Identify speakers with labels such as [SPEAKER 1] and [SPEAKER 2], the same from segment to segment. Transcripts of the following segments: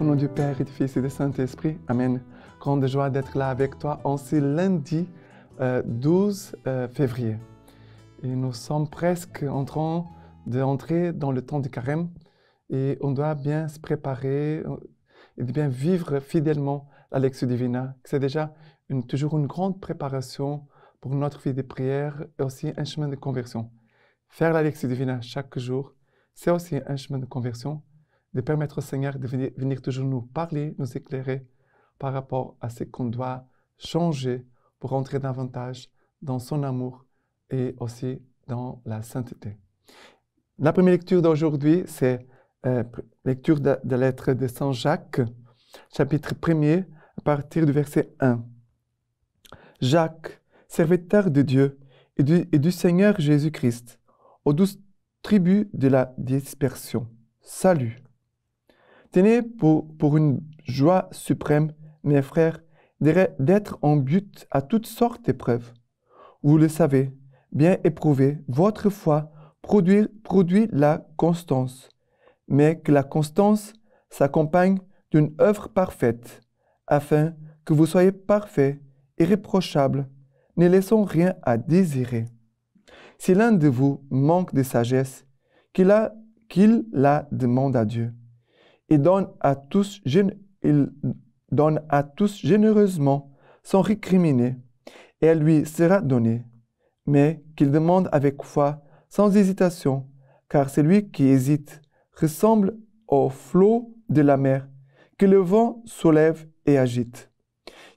[SPEAKER 1] Au nom du Père et du Fils et du Saint-Esprit. Amen. Grande joie d'être là avec toi en ce lundi 12 euh, euh, février. Et nous sommes presque en train d'entrer dans le temps du carême et on doit bien se préparer euh, et bien vivre fidèlement la Divina. C'est déjà une, toujours une grande préparation pour notre vie de prière et aussi un chemin de conversion. Faire la Divina chaque jour, c'est aussi un chemin de conversion de permettre au Seigneur de venir, toujours nous parler, nous éclairer par rapport à ce qu'on doit changer pour entrer davantage dans son amour et aussi dans la sainteté. La première lecture d'aujourd'hui, c'est euh, lecture de, de la lettre de Saint Jacques, chapitre 1er, à partir du verset 1. Jacques, serviteur de Dieu et du, et du Seigneur Jésus-Christ, aux douze tribus de la dispersion. Salut. Tenez pour, une joie suprême, mes frères, d'être en but à toutes sortes d'épreuves. Vous le savez, bien éprouver votre foi produit, produit la constance, mais que la constance s'accompagne d'une œuvre parfaite, afin que vous soyez parfaits, irréprochables, ne laissons rien à désirer. Si l'un de vous manque de sagesse, qu'il la demande à Dieu, donne à tous, il donne à tous généreusement sans récriminer, et elle lui sera donnée. Mais qu'il demande avec foi, sans hésitation, car celui qui hésite ressemble au flot de la mer que le vent soulève et agite.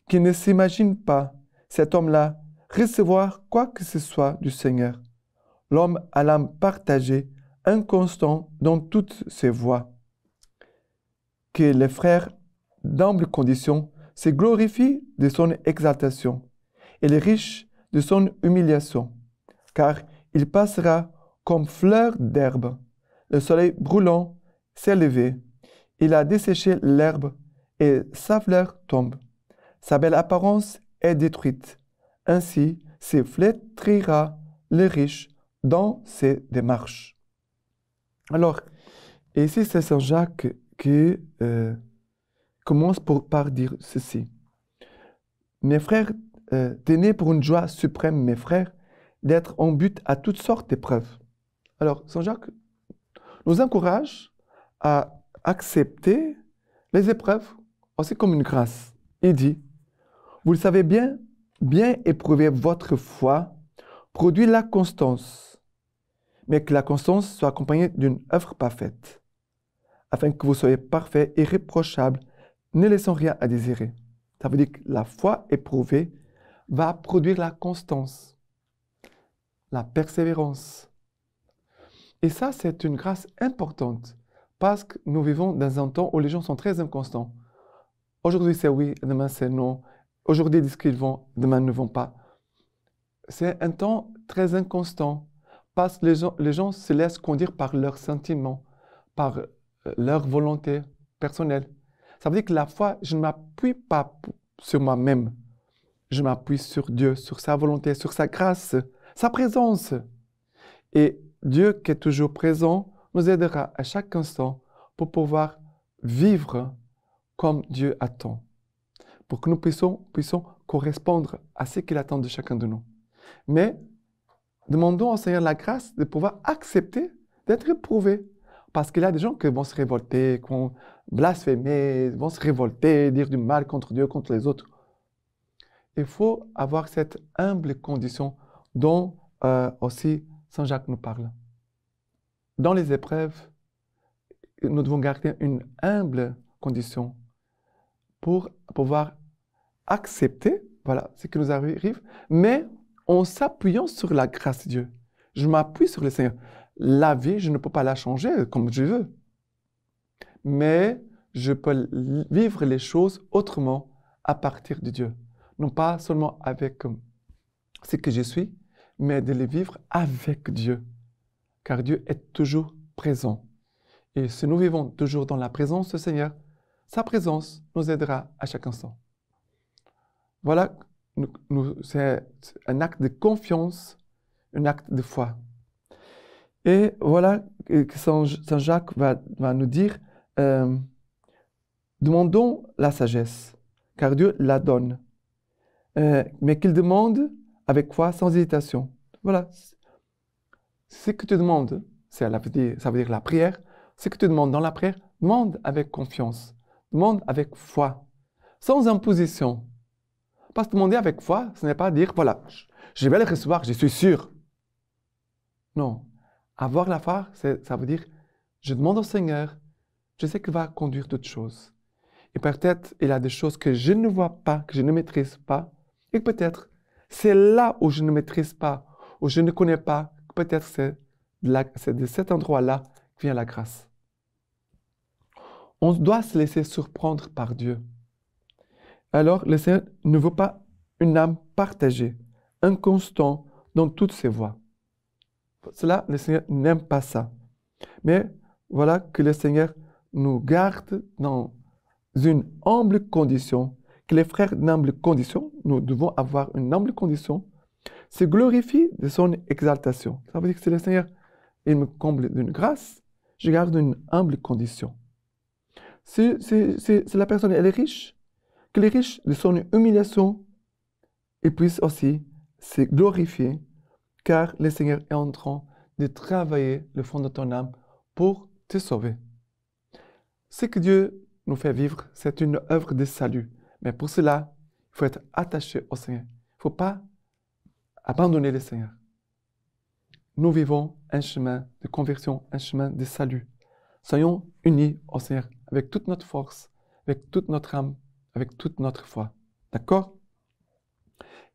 [SPEAKER 1] qu'il ne s'imagine pas, cet homme-là, recevoir quoi que ce soit du Seigneur. L'homme à l'âme partagée, inconstant dans toutes ses voies que les frères d'humble condition se glorifient de son exaltation et les riches de son humiliation, car il passera comme fleur d'herbe. Le soleil brûlant s'est levé, il a desséché l'herbe et sa fleur tombe. Sa belle apparence est détruite. Ainsi se flétrira le riche dans ses démarches. Alors, ici c'est Saint Jacques qui euh, commence pour, par dire ceci. Mes frères, euh, tenez pour une joie suprême, mes frères, d'être en but à toutes sortes d'épreuves. Alors, Saint Jacques nous encourage à accepter les épreuves aussi comme une grâce. Il dit, vous le savez bien, bien éprouver votre foi produit la constance, mais que la constance soit accompagnée d'une œuvre parfaite afin que vous soyez parfaits et irréprochables, ne laissant rien à désirer. Ça veut dire que la foi éprouvée va produire la constance, la persévérance. Et ça, c'est une grâce importante parce que nous vivons dans un temps où les gens sont très inconstants. Aujourd'hui, c'est oui, demain, c'est non. Aujourd'hui, ils disent qu'ils vont, demain, ils ne vont pas. C'est un temps très inconstant parce que les gens, les gens se laissent conduire par leurs sentiments, par leur volonté personnelle. Ça veut dire que la foi, je ne m'appuie pas sur moi-même. Je m'appuie sur Dieu, sur sa volonté, sur sa grâce, sa présence. Et Dieu qui est toujours présent nous aidera à chaque instant pour pouvoir vivre comme Dieu attend, pour que nous puissions, correspondre à ce qu'il attend de chacun de nous. Mais demandons au Seigneur la grâce de pouvoir accepter d'être éprouvé, parce qu'il y a des gens qui vont se révolter, qui vont blasphémer, vont se révolter, dire du mal contre Dieu, contre les autres. Il faut avoir cette humble condition dont euh, aussi Saint Jacques nous parle. Dans les épreuves, nous devons garder une humble condition pour pouvoir accepter voilà, ce qui nous arrive, mais en s'appuyant sur la grâce de Dieu. Je m'appuie sur le Seigneur. La vie, je ne peux pas la changer comme je veux. Mais je peux vivre les choses autrement à partir de Dieu. Non pas seulement avec euh, ce que je suis, mais de les vivre avec Dieu. Car Dieu est toujours présent. Et si nous vivons toujours dans la présence du Seigneur, sa présence nous aidera à chaque instant. Voilà, c'est un acte de confiance, un acte de foi. Et voilà que Saint Jacques va, nous dire, euh, demandons la sagesse, car Dieu la donne, euh, mais qu'il demande avec foi, Sans hésitation. Voilà. Ce que tu demandes, ça veut dire, ça veut dire la prière, ce que tu demandes dans la prière, demande avec confiance, demande avec foi, sans imposition. Parce que demander avec foi, ce n'est pas dire, voilà, je vais le recevoir, je suis sûr. Non, avoir la foi, ça veut dire, je demande au Seigneur, je sais qu'il va conduire toutes choses. Et peut-être, il a des choses que je ne vois pas, que je ne maîtrise pas. Et peut-être, c'est là où je ne maîtrise pas, où je ne connais pas. Peut-être c'est de, de, cet endroit-là que vient la grâce. On doit se laisser surprendre par Dieu. Alors, le Seigneur ne veut pas une âme partagée, inconstant dans toutes ses voies. Cela, le Seigneur n'aime pas ça. Mais voilà que le Seigneur nous garde dans une humble condition, que les frères d'humble condition, nous devons avoir une humble condition, se glorifient de son exaltation. Ça veut dire que si le Seigneur, il me comble d'une grâce, je garde une humble condition. Si, la personne elle est riche, que les riches de son humiliation, Et puisse aussi se glorifier car le Seigneur est en train de travailler le fond de ton âme pour te sauver. Ce que Dieu nous fait vivre, c'est une œuvre de salut. Mais pour cela, il faut être attaché au Seigneur. Il ne faut pas abandonner le Seigneur. Nous vivons un chemin de conversion, un chemin de salut. Soyons unis au Seigneur avec toute notre force, avec toute notre âme, avec toute notre foi. D'accord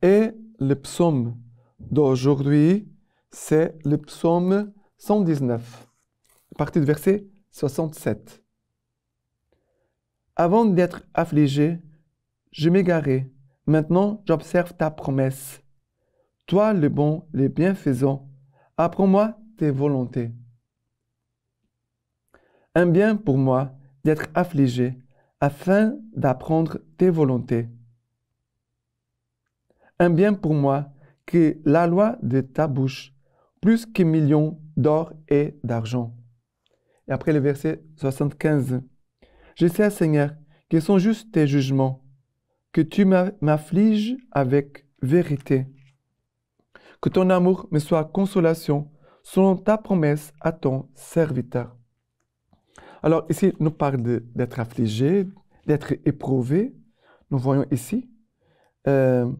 [SPEAKER 1] Et le psaume d'aujourd'hui, c'est le psaume 119, Partie du verset 67. Avant d'être affligé, je m'égarais. Maintenant, j'observe ta promesse. Toi, le bon, le bienfaisant, apprends-moi tes volontés. Un bien pour moi d'être affligé, afin d'apprendre tes volontés. Un bien pour moi que la loi de ta bouche, plus que millions d'or et d'argent. Et après le verset 75, Je sais, Seigneur, que sont justes tes jugements, que tu m'affliges avec vérité. Que ton amour me soit consolation, selon ta promesse à ton serviteur. Alors ici, nous parle d'être affligé, d'être éprouvé. Nous voyons ici. Euh,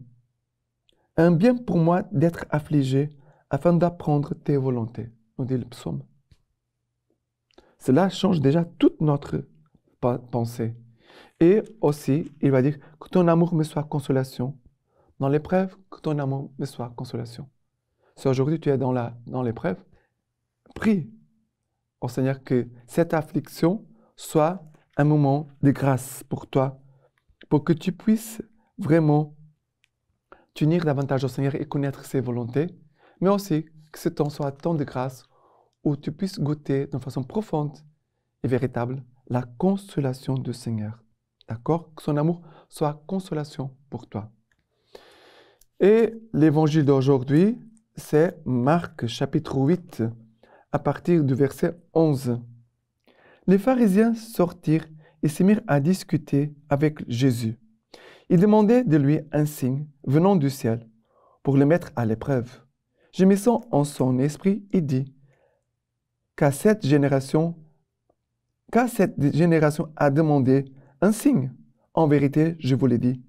[SPEAKER 1] un bien pour moi d'être affligé afin d'apprendre tes volontés, nous dit le psaume. Cela change déjà toute notre pensée. Et aussi, il va dire que ton amour me soit consolation. Dans l'épreuve, que ton amour me soit consolation. Si aujourd'hui tu es dans la dans prie au Seigneur que cette affliction soit un moment de grâce pour toi, pour que tu puisses vraiment tenir davantage au Seigneur et connaître ses volontés, mais aussi que ce temps soit temps de grâce où tu puisses goûter d'une façon profonde et véritable la consolation du Seigneur. D'accord Que son amour soit consolation pour toi. Et l'évangile d'aujourd'hui, c'est Marc chapitre 8, à partir du verset 11. Les pharisiens sortirent et se mirent à discuter avec Jésus. Il demandait de lui un signe venant du ciel pour le mettre à l'épreuve. sens en son esprit, il dit qu'à cette génération, qu'à cette génération a demandé un signe. En vérité, je vous l'ai dit,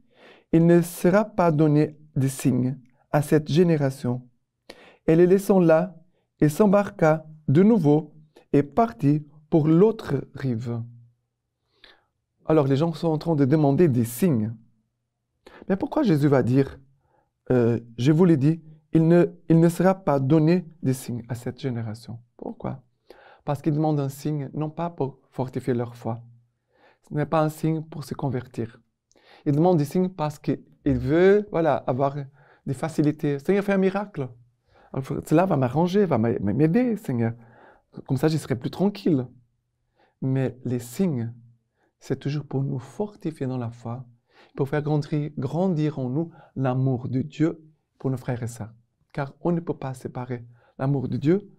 [SPEAKER 1] il ne sera pas donné de signe à cette génération. Et les laissant là, il s'embarqua de nouveau et partit pour l'autre rive. Alors les gens sont en train de demander des signes. Mais pourquoi Jésus va dire, euh, je vous l'ai dit, il ne, il ne sera pas donné des signes à cette génération Pourquoi Parce qu'il demande un signe, non pas pour fortifier leur foi. Ce n'est pas un signe pour se convertir. Il demande des signes parce qu'il veut voilà, avoir des facilités. Seigneur, fais un miracle. cela va m'arranger, va m'aider, Seigneur. Comme ça, je serai plus tranquille. Mais les signes, c'est toujours pour nous fortifier dans la foi, pour faire grandir, grandir en nous l'amour de Dieu pour nos frères et sœurs. Car on ne peut pas séparer l'amour de Dieu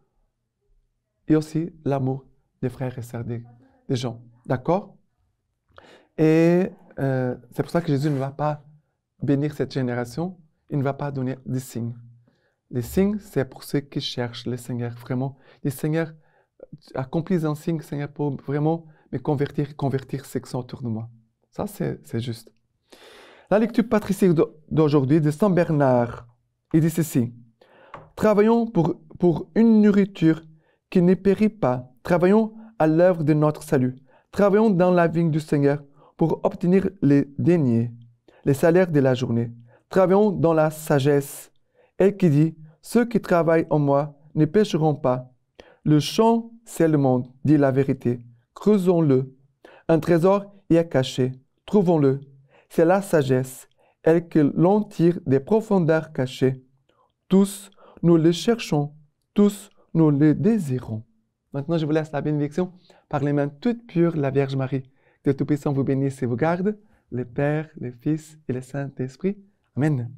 [SPEAKER 1] et aussi l'amour des frères et sœurs des, gens. D'accord Et euh, c'est pour ça que Jésus ne va pas bénir cette génération, il ne va pas donner des signes. Les signes, c'est pour ceux qui cherchent le Seigneur vraiment. Le Seigneur, accomplit un signe, Seigneur, pour vraiment me convertir, convertir ceux qui sont autour de moi. Ça, c'est juste. La lecture patricienne d'aujourd'hui de Saint Bernard, il dit ceci. Travaillons pour, pour une nourriture qui ne périt pas. Travaillons à l'œuvre de notre salut. Travaillons dans la vigne du Seigneur pour obtenir les deniers, les salaires de la journée. Travaillons dans la sagesse. Elle qui dit, ceux qui travaillent en moi ne pécheront pas. Le champ, c'est le monde, dit la vérité. Creusons-le. Un trésor y est caché. Trouvons-le c'est la sagesse, elle que l'on tire des profondeurs cachées. Tous, nous le cherchons, tous, nous le désirons. Maintenant, je vous laisse la bénédiction par les mains toutes pures de la Vierge Marie. Que Tout-Puissant vous bénisse et vous garde, le Père, le Fils et le Saint-Esprit. Amen.